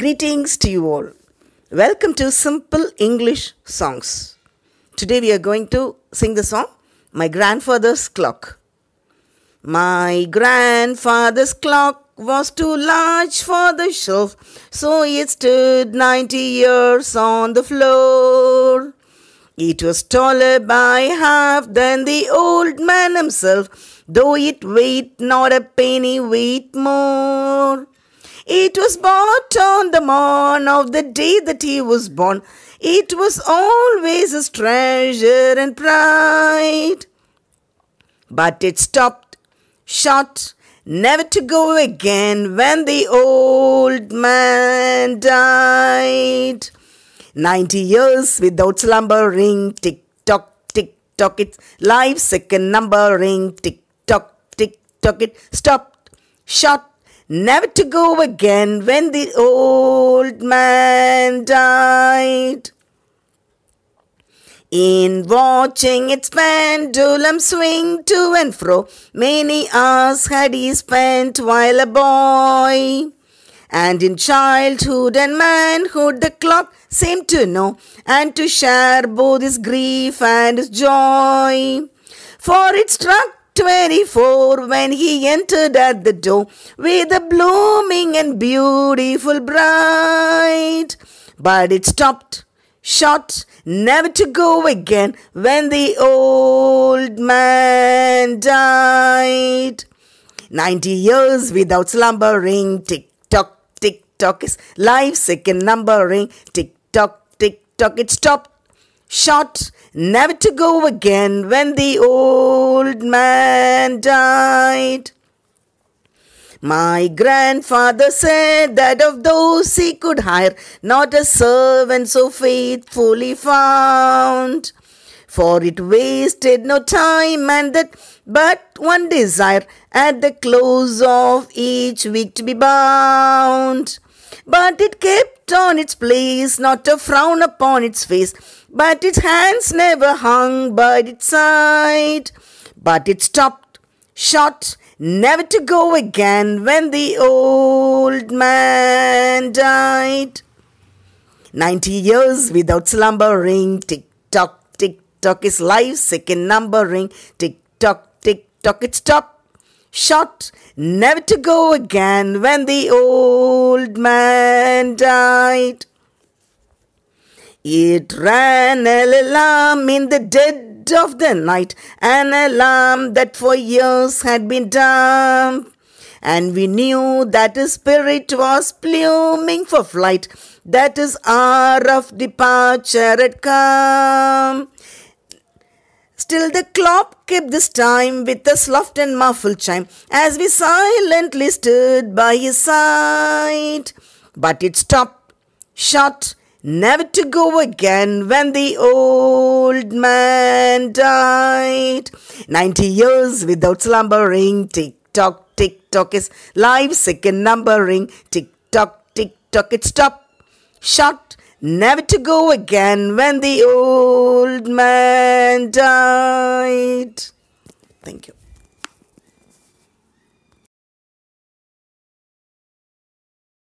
Greetings to you all. Welcome to Simple English Songs. Today we are going to sing the song My Grandfather's Clock. My grandfather's clock was too large for the shelf, so it stood 90 years on the floor. It was taller by half than the old man himself, though it weighed not a penny weight more. It was bought on the morn of the day that he was born. It was always his treasure and pride. But it stopped short, never to go again when the old man died. Ninety years without slumbering, tick tock, tick tock, it's life second numbering, tick tock, tick tock, it stopped shot never to go again when the old man died. In watching its pendulum swing to and fro, many hours had he spent while a boy. And in childhood and manhood, the clock seemed to know and to share both his grief and his joy. For it struck 24 when he entered at the door with a blooming and beautiful bride. But it stopped short, never to go again when the old man died. 90 years without slumbering, tick tock, tick tock, is life second numbering, tick tock, tick tock, it stopped Shot, never to go again when the old man died. My grandfather said that of those he could hire, not a servant so faithfully found. For it wasted no time and that but one desire at the close of each week to be bound. But it kept on its place, not a frown upon its face. But its hands never hung by its side. But it stopped shot, never to go again when the old man died. Ninety years without slumbering, tick tock, tick tock, his life second numbering, tick tock, tick tock, it stopped shot, never to go again when the old man died. It ran a alarm in the dead of the night, an alarm that for years had been dumb. And we knew that a spirit was pluming for flight, that his hour of departure had come. Still the clock kept this time with a soft and muffled chime as we silently stood by his side. But it stopped, shut, never to go again when the old man died. Ninety years without slumbering, tick tock, tick tock, his life second numbering, tick tock, tick tock, it stopped, shut, never to go again when the old man died. Thank you.